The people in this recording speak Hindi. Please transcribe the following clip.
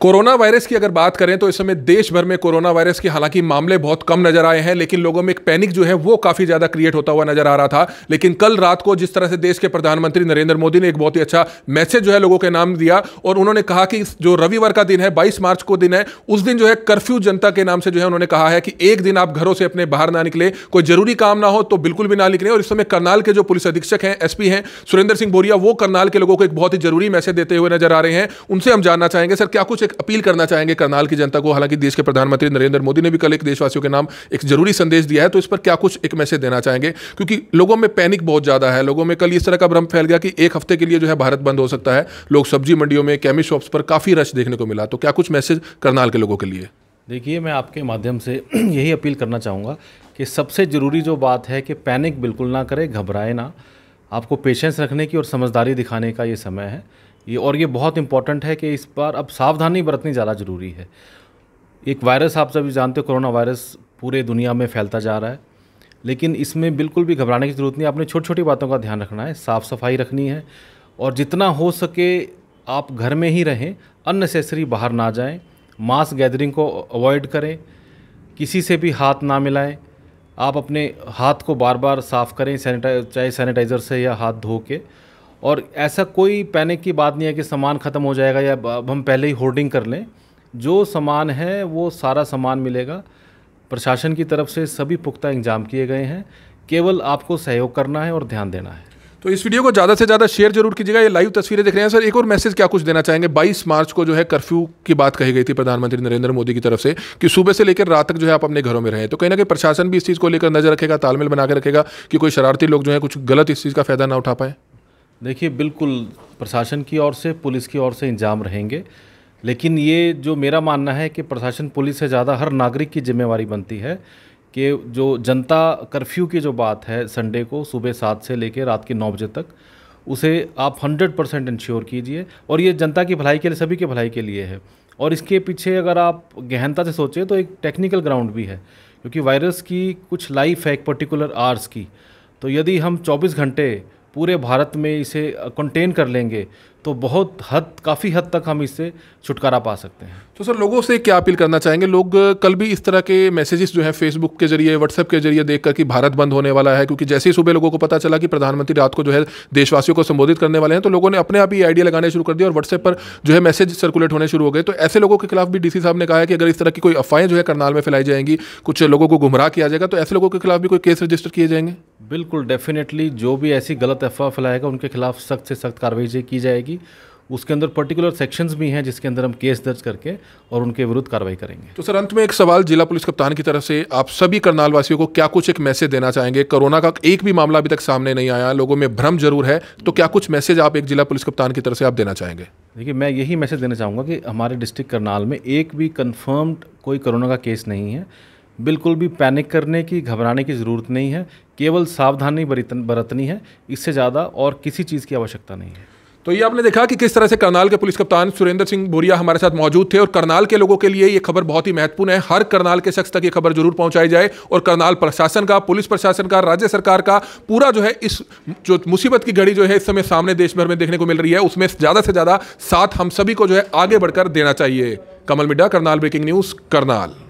कोरोना वायरस की अगर बात करें तो इस समय देश भर में कोरोना वायरस के हालांकि मामले बहुत कम नजर आए हैं लेकिन लोगों में एक पैनिक जो है वो काफी ज्यादा क्रिएट होता हुआ नजर आ रहा था लेकिन कल रात को जिस तरह से देश के प्रधानमंत्री नरेंद्र मोदी ने एक बहुत ही अच्छा मैसेज जो है लोगों के नाम दिया और उन्होंने कहा कि जो रविवार का दिन है बाईस मार्च को दिन है उस दिन जो है कर्फ्यू जनता के नाम से जो है उन्होंने कहा है कि एक दिन आप घरों से अपने बाहर ना निकले कोई जरूरी काम ना हो तो बिल्कुल भी ना निकले और इस समय करनाल के जो पुलिस अधीक्षक हैं एसपी हैं सुरेंद्र सिंह बोरिया वो करनाल के लोगों को एक बहुत ही जरूरी मैसेज देते हुए नजर आ रहे हैं उनसे हम जानना चाहेंगे सर क्या कुछ एक अपील करना चाहेंगे करनाल की जनता को हालांकि देश के प्रधानमंत्री नरेंद्र मोदी ने भी कल एक देशवासियों के नाम एक जरूरी संदेश दिया है तो इस पर क्या कुछ एक मैसेज देना चाहेंगे क्योंकि लोगों में पैनिक बहुत ज़्यादा है लोगों में कल इस तरह का भ्रम फैल गया कि एक हफ्ते के लिए जो है भारत बंद हो सकता है लोग सब्जी मंडियों में केमिस्ट शॉप्स पर काफ़ी रश देखने को मिला तो क्या कुछ मैसेज करनाल के लोगों के लिए देखिए मैं आपके माध्यम से यही अपील करना चाहूँगा कि सबसे ज़रूरी जो बात है कि पैनिक बिल्कुल ना करें घबराए ना आपको पेशेंस रखने की और समझदारी दिखाने का ये समय है ये और ये बहुत इंपॉर्टेंट है कि इस बार अब सावधानी बरतनी ज़्यादा ज़रूरी है एक वायरस आप सभी जानते हो कोरोना वायरस पूरे दुनिया में फैलता जा रहा है लेकिन इसमें बिल्कुल भी घबराने की ज़रूरत नहीं आपने छोटी छोटी बातों का ध्यान रखना है साफ़ सफाई रखनी है और जितना हो सके आप घर में ही रहें अननेसेसरी बाहर ना जाएं मास गैदरिंग को अवॉइड करें किसी से भी हाथ ना मिलाएं आप अपने हाथ को बार बार साफ़ करें सैनिटाइज चाहे सैनिटाइज़र से या हाथ धो के और ऐसा कोई पैनिक की बात नहीं है कि सामान ख़त्म हो जाएगा या अब हम पहले ही होर्डिंग कर लें जो सामान है वो सारा सामान मिलेगा प्रशासन की तरफ से सभी पुख्ता इंतजाम किए गए हैं केवल आपको सहयोग करना है और ध्यान देना है तो इस वीडियो को ज़्यादा से ज़्यादा शेयर जरूर कीजिएगा ये लाइव तस्वीरें देख रहे हैं सर एक और मैसेज क्या कुछ देना चाहेंगे 22 मार्च को जो है कर्फ्यू की बात कही गई थी प्रधानमंत्री नरेंद्र मोदी की तरफ से कि सुबह से लेकर रात तक जो है आप अपने घरों में रहें तो कहीं ना कहीं प्रशासन भी इस चीज़ को लेकर नजर रखेगा तालमेल बना के रखेगा कि कोई शरारती लोग जो है कुछ गलत इस चीज़ का फायदा ना उठा पाए देखिए बिल्कुल प्रशासन की ओर से पुलिस की ओर से इंजाम रहेंगे लेकिन ये जो मेरा मानना है कि प्रशासन पुलिस से ज़्यादा हर नागरिक की जिम्मेवारी बनती है कि जो जनता कर्फ्यू की जो बात है संडे को सुबह सात से लेकर रात के नौ बजे तक उसे आप हंड्रेड परसेंट इंश्योर कीजिए और ये जनता की भलाई के लिए सभी के भलाई के लिए है और इसके पीछे अगर आप गहनता से सोचें तो एक टेक्निकल ग्राउंड भी है क्योंकि वायरस की कुछ लाइफ है एक पर्टिकुलर आर्स की तो यदि हम 24 घंटे पूरे भारत में इसे कंटेन कर लेंगे तो बहुत हद काफ़ी हद तक हम इससे छुटकारा पा सकते हैं तो सर लोगों से क्या अपील करना चाहेंगे लोग कल भी इस तरह के मैसेजेस जो है फेसबुक के जरिए व्हाट्सएप के जरिए देखकर कि भारत बंद होने वाला है क्योंकि जैसे ही सुबह लोगों को पता चला कि प्रधानमंत्री रात को जो है देशवासियों को संबोधित करने वाले हैं तो लोगों ने अपने आप ही आइडिया लगाने शुरू कर दिया और व्हाट्सएप पर जो है मैसेज सर्कुलेट होने शुरू हो गए तो ऐसे लोगों के खिलाफ भी डीसी साहब ने कहा है कि अगर इस तरह की कोई अफवाहें जो है करनाल में फैलाई जाएंगी कुछ लोगों को गुमराह किया जाएगा तो ऐसे लोगों के खिलाफ भी कोई केस रजिस्टर किए जाएंगे बिल्कुल डेफिनेटली जो भी ऐसी गलत अफवाह फैलाएगा उनके खिलाफ सख्त से सख्त कार्रवाई की जाएगी उसके अंदर पर्टिकुलर सेक्शंस भी हैं जिसके अंदर हम केस दर्ज करके और उनके विरुद्ध कार्रवाई करेंगे तो सर अंत में एक सवाल जिला पुलिस कप्तान की तरफ से आप सभी करनाल वासियों को क्या कुछ एक मैसेज देना चाहेंगे कोरोना का एक भी मामला अभी तक सामने नहीं आया लोगों में भ्रम जरूर है तो क्या कुछ मैसेज आप एक जिला पुलिस कप्तान की तरफ से आप देना चाहेंगे देखिए मैं यही मैसेज देना चाहूँगा कि हमारे डिस्ट्रिक्ट करनाल में एक भी कन्फर्म्ड कोई कोरोना का केस नहीं है बिल्कुल भी पैनिक करने की घबराने की ज़रूरत नहीं है केवल सावधानी बरतनी है इससे ज़्यादा और किसी चीज़ की आवश्यकता नहीं है तो ये आपने देखा कि किस तरह से करनाल के पुलिस कप्तान सुरेंद्र सिंह बोरिया हमारे साथ मौजूद थे और करनाल के लोगों के लिए ये खबर बहुत ही महत्वपूर्ण है हर करनाल के शख्स तक ये खबर जरूर पहुंचाई जाए और करनाल प्रशासन का पुलिस प्रशासन का राज्य सरकार का पूरा जो है इस जो मुसीबत की घड़ी जो है इस समय सामने देश भर में देखने को मिल रही है उसमें ज़्यादा से ज़्यादा साथ हम सभी को जो है आगे बढ़कर देना चाहिए कमल मिड्डा करनाल ब्रेकिंग न्यूज़ करनाल